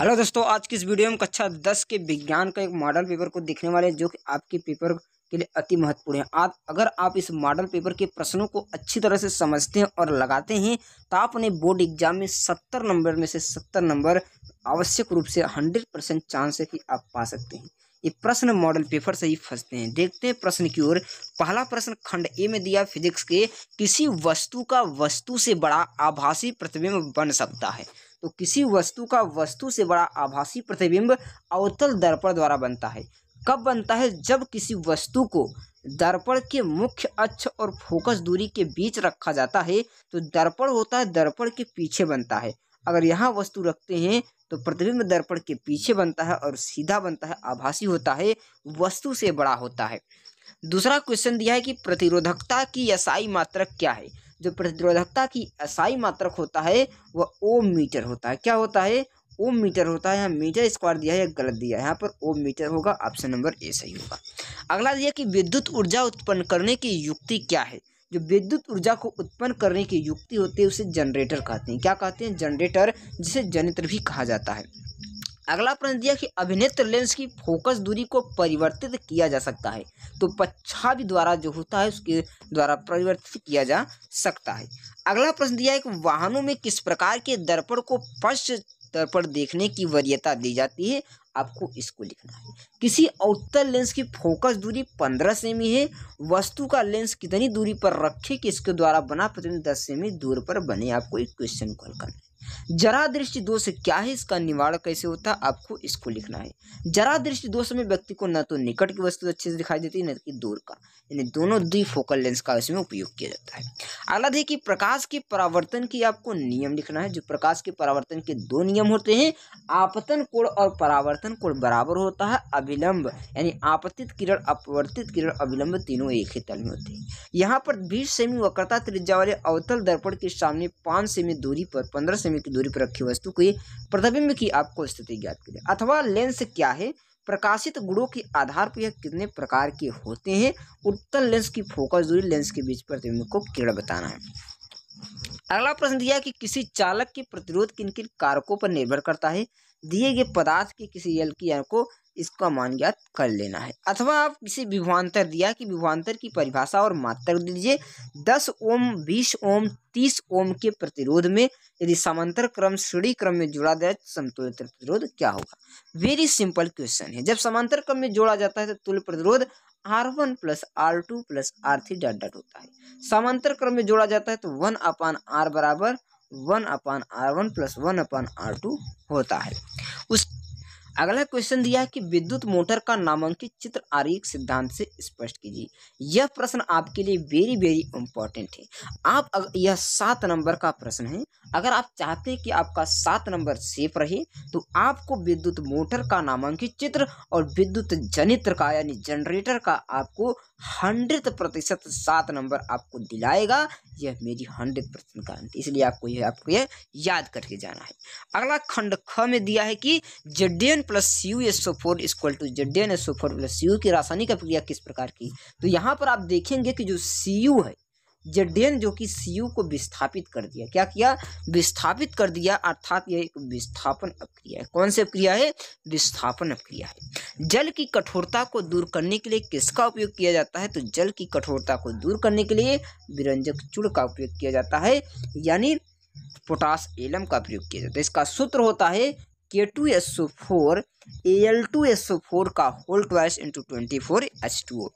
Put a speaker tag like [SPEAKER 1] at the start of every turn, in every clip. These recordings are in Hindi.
[SPEAKER 1] हेलो दोस्तों आज की इस वीडियो में कक्षा दस के विज्ञान का एक मॉडल पेपर को देखने वाले जो कि आपके पेपर के लिए अति महत्वपूर्ण है आप अगर आप इस मॉडल पेपर के प्रश्नों को अच्छी तरह से समझते हैं और लगाते हैं तो आप अपने बोर्ड एग्जाम में सत्तर नंबर में से सत्तर नंबर आवश्यक रूप से हंड्रेड परसेंट चांस है कि आप पा सकते हैं ये प्रश्न मॉडल पेपर से ही फंसते हैं देखते हैं प्रश्न की ओर पहला प्रश्न खंड ए में दिया फिजिक्स के किसी वस्तु का वस्तु से बड़ा आभासी प्रतिबिंब बन सकता है तो किसी वस्तु का वस्तु से बड़ा आभासी प्रतिबिंब अवतल दर्पण द्वारा बनता है कब बनता है जब किसी वस्तु को दर्पण के मुख्य अक्ष और फोकस दूरी के बीच रखा जाता है तो दर्पण होता है दर्पण के पीछे बनता है अगर यहाँ वस्तु रखते हैं तो प्रतिबिंब दर्पण के पीछे बनता है और सीधा बनता है आभासी होता है वस्तु से बड़ा होता है दूसरा क्वेश्चन दिया है कि प्रतिरोधकता की असाई मात्रक क्या है जो प्रतिरोधकता की असाई मात्रक होता है वह ओम मीटर होता है क्या होता है ओम मीटर होता है यहाँ मीटर स्क्वायर दिया है या गलत दिया है यहाँ पर ओम मीटर होगा ऑप्शन नंबर ए सही होगा अगला दिया कि विद्युत ऊर्जा उत्पन्न करने की युक्ति क्या है जो विद्युत ऊर्जा को उत्पन्न करने की युक्ति होती है उसे जनरेटर कहते हैं क्या कहते हैं जनरेटर जिसे जनित्र भी कहा जाता है अगला प्रश्न दिया कि अभिनेत्र लेंस की फोकस दूरी को परिवर्तित किया जा सकता है तो पच्छा भी द्वारा जो होता है उसके द्वारा परिवर्तित किया जा सकता है अगला प्रश्न दिया है कि वाहनों में किस प्रकार के दर्पण को पश्च स्तर पर देखने की वरीयता दी जाती है आपको इसको लिखना है किसी अवतल लेंस की फोकस दूरी पंद्रह सेमी है वस्तु का लेंस कितनी दूरी पर रखे कि इसके द्वारा बना प्रतिबिंब दस सेमी दूर पर बने आपको एक क्वेश्चन को हल करना है जरा दृष्टि दोष क्या है इसका निवारण कैसे होता है आपको इसको लिखना है जरा दृष्टि दोष में व्यक्ति को न तो निकट की वस्तु अच्छे से दिखाई देती है न कि दूर का यानी दोनों द्वि फोकल लेंस का इसमें उपयोग किया जाता है है कि प्रकाश के परावर्तन की आपको नियम लिखना है जो प्रकाश के परावर्तन के दो नियम होते हैं आपतन कोण और परावर्तन कोण बराबर होता है अविलंब यानी आपतित किरण अपवर्तित किरण अविलंब तीनों एक ही तल में होते हैं यहाँ पर बीस सेमी वक्रता त्रिज्या वाले अवतल दर्पण के सामने पाँच सेमी दूरी पर पंद्रह सेमी की दूरी पर रखी वस्तु के प्रतिबिंब की आपको स्थिति ज्ञात करें अथवा लेंस क्या है प्रकाशित गुणों के आधार पर यह कितने प्रकार के होते हैं उत्तर लेंस की फोकस दूरी लेंस के बीच प्रतिबिंब को किरण बताना है अगला प्रश्न दिया कि किसी चालक के प्रतिरोध किन किन कारकों पर निर्भर करता है दिए गए पदार्थ के किसी यल की को इसका मान ज्ञात कर लेना है अथवा आप किसी विभवान्तर दिया कि विभवान्तर की परिभाषा और मात्रा दीजिए दस ओम बीस ओम तीस ओम के प्रतिरोध में यदि समांतर क्रम श्रेणी क्रम में जोड़ा जाए तो समतुल्य प्रतिरोध क्या होगा वेरी सिंपल क्वेश्चन है जब समांतर क्रम में जोड़ा जाता है तो तुल्य प्रतिरोध R one plus R two plus R three dot dot होता है समांतर क्रम में जोड़ा जाता है तो वन अपान आर बराबर one upon R one plus one upon R two होता है उस अगला क्वेश्चन दिया है कि विद्युत मोटर का नामांकित चित्र आरेख सिद्धांत से स्पष्ट कीजिए यह प्रश्न आपके लिए वेरी वेरी इंपॉर्टेंट है आप यह सात नंबर का प्रश्न है अगर आप चाहते हैं कि आपका सात नंबर सेफ रहे तो आपको विद्युत मोटर का नामांकित चित्र और विद्युत जनित्र का यानी जनरेटर का आपको हंड्रेड प्रतिशत सात नंबर आपको दिलाएगा यह मेरी हंड्रेड परसेंट गारंटी इसलिए आपको यह आपको यह याद करके जाना है अगला खंड ख में दिया है कि Z N plus U S O four equal to Z N S O four plus U की रासायनिक प्रक्रिया किस प्रकार की तो यहाँ पर आप देखेंगे कि जो सी यू है जडेन जो कि सीयू को विस्थापित कर दिया क्या किया विस्थापित कर दिया अर्थात यह एक विस्थापन अपक्रिया है कौन सी अपक्रिया है विस्थापन अपक्रिया है जल की कठोरता को दूर करने के लिए किसका उपयोग किया जाता है तो जल की कठोरता को दूर करने के लिए विरंजक चूड़ का उपयोग किया जाता है यानी पोटास एलम का प्रयोग किया जाता है इसका सूत्र होता है K two S O four A L two S O four का whole twice into twenty four H two O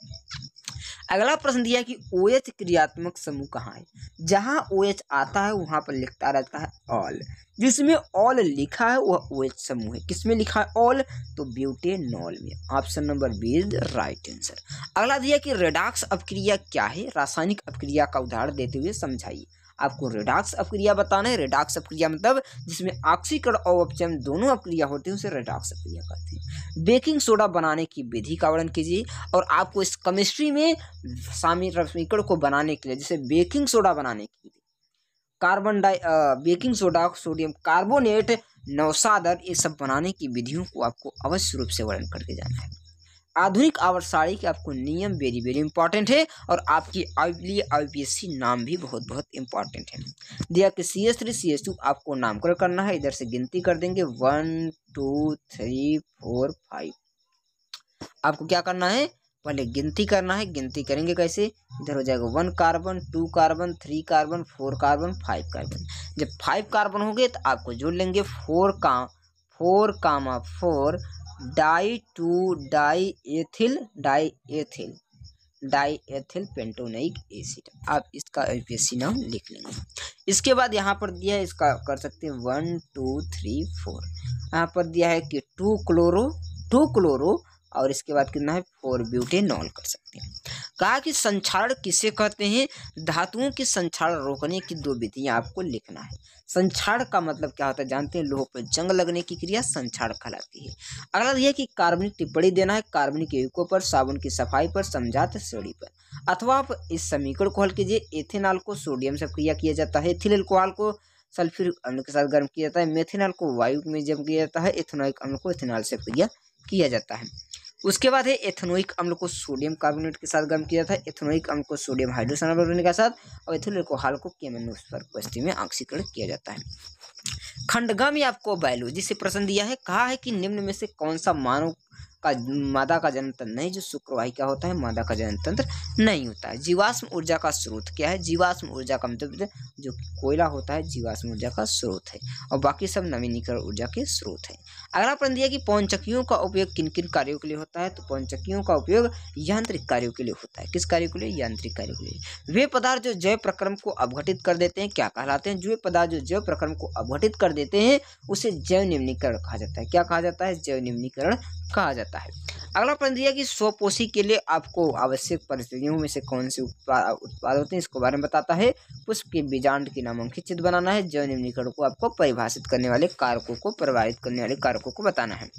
[SPEAKER 1] अगला प्रश्न दिया कि ओ क्रियात्मक समूह कहाँ है जहाँ ओ एच आता है वहाँ पर लिखता रहता है ऑल जिसमें ऑल लिखा है वह ओ एच समूह है किसमें लिखा है ऑल तो ब्यूटेनॉल में option number B is right answer अगला दिया कि रेडाक्स अपक्रिया क्या है रासायनिक अपक्रिया का उदाहरण देते हुए समझाइए आपको रेडाक्स अपक्रिया बताना है रेडाक्स अपक्रिया मतलब जिसमें ऑक्सीकरण और उपचम दोनों अपक्रिया होती है उसे रेडाक्स अपक्रिया कहते हैं बेकिंग सोडा बनाने की विधि का वर्णन कीजिए और आपको इस केमिस्ट्री में शामिल रश्मीकरण को बनाने के लिए जैसे बेकिंग सोडा बनाने के लिए carbon di baking soda sodium carbonate नौसादर ये सब बनाने की विधियों को आपको अवश्य रूप से वर्णन करके जाना है आधुनिक आवर साड़ी के आपको नियम वेरी वेरी इंपॉर्टेंट है और आपकी लिए आई नाम भी बहुत बहुत इंपॉर्टेंट है दिया कि C S three C S two आपको नामकरण करना है इधर से गिनती कर देंगे one two three four five आपको क्या करना है पहले गिनती करना है गिनती करेंगे कैसे इधर हो जाएगा one carbon two carbon three carbon four carbon five carbon जब फाइव कार्बन हो गए तो आपको जोड़ लेंगे फोर का four comma four di two di ethyl di ethyl di ethyl pentanoic acid आप इसका एपीएससी नाम लिख लेंगे इसके बाद यहाँ पर दिया है इसका कर सकते हैं वन टू थ्री फोर यहाँ पर दिया है कि टू क्लोरो टू क्लोरो और इसके बाद कितना है फोर ब्यूटेनॉल कर सकते हैं कहा कि संक्षारण किसे कहते हैं धातुओं के संक्षारण रोकने की दो विधियां आपको लिखना है संक्षारण का मतलब क्या होता है जानते हैं लोह पर जंग लगने की क्रिया संक्षारण कहलाती है अगला यह कि कार्बनिक टिप्पणी देना है कार्बनिक युगों पर साबुन की सफाई पर समझाते श्रेणी पर अथवा आप इस समीकरण को हल कीजिए एथेनॉल को सोडियम से क्रिया किया जाता है एथिल एल्कोहल को सल्फ्यूरिक अम्ल के साथ गर्म किया जाता है मेथेनॉल को वायु में जम किया जाता है एथेनॉइक अम्ल को इथेनॉल से क्रिया किया जाता है उसके बाद है एथनोइक अम्ल को सोडियम कार्बोनेट के साथ गर्म किया जाता है एथनोइक अम्ल को सोडियम हाइड्रोसन के साथ और एथिल एल्कोहल को केमेनोस उपस्थिति में आंशिकरण किया जाता है खंडगामी आपको बायोलॉजी से प्रश्न दिया है कहा है कि निम्न में से कौन सा मानव का मादा का तंत्र नहीं जो शुक्रवाही का होता है मादा का तंत्र नहीं होता है जीवाश्म ऊर्जा का स्रोत क्या है जीवाश्म ऊर्जा का मतलब जो कोयला होता है जीवाश्म ऊर्जा का स्रोत है और बाकी सब नवीनीकरण ऊर्जा के स्रोत है अगला प्रश्न दिया कि पौनचक्कियों का उपयोग किन किन कार्यों के लिए होता है तो पौनचकियों का उपयोग यांत्रिक कार्यों के लिए होता है किस कार्य के लिए यांत्रिक कार्यों के लिए वे पदार्थ जो जैव प्रक्रम को अवघटित कर देते हैं क्या कहलाते हैं जो पदार्थ जो जैव प्रक्रम को अवघटित कर देते हैं उसे जैव निम्नीकरण कहा जाता है क्या कहा जाता है जैव निम्नीकरण कहा जाता है अगला प्रश्न दिया कि स्वपोषी के लिए आपको आवश्यक परिस्थितियों में से कौन से उत्पाद होते हैं इसको बारे में बताता है पुष्प के बीजांड की नामांकित चित्र बनाना है जैव निम्नीकरण को आपको परिभाषित करने वाले कारकों को प्रभावित करने वाले कारकों को बताना है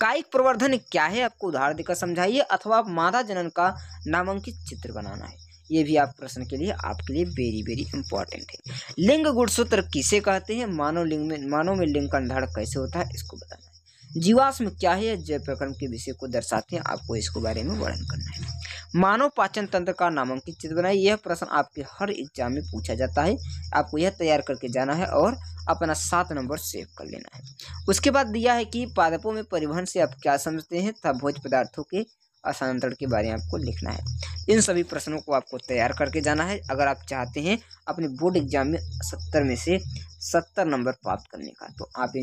[SPEAKER 1] कायिक प्रवर्धन क्या है आपको उदाहरण देकर समझाइए अथवा मादा जनन का नामांकित चित्र बनाना है ये भी आप प्रश्न के लिए आपके लिए वेरी वेरी इंपॉर्टेंट है लिंग गुणसूत्र किसे कहते हैं मानव लिंग में मानव में लिंग का निर्धारण कैसे होता है इसको बताना है जीवाश्म क्या है जय जैव प्रकरण के विषय को दर्शाते हैं आपको इसको बारे में वर्णन करना है मानव पाचन तंत्र का नामांकित चित्र बनाए यह प्रश्न आपके हर एग्जाम में पूछा जाता है आपको यह तैयार करके जाना है और अपना सात नंबर सेव कर लेना है उसके बाद दिया है कि पादपों में परिवहन से आप क्या समझते हैं तथा भोज पदार्थों के स्थानांतरण के बारे में आपको लिखना है इन सभी प्रश्नों को आपको तैयार करके जाना है अगर आप चाहते हैं अपने बोर्ड एग्जाम में सत्तर में से सत्तर नंबर प्राप्त करने का तो आप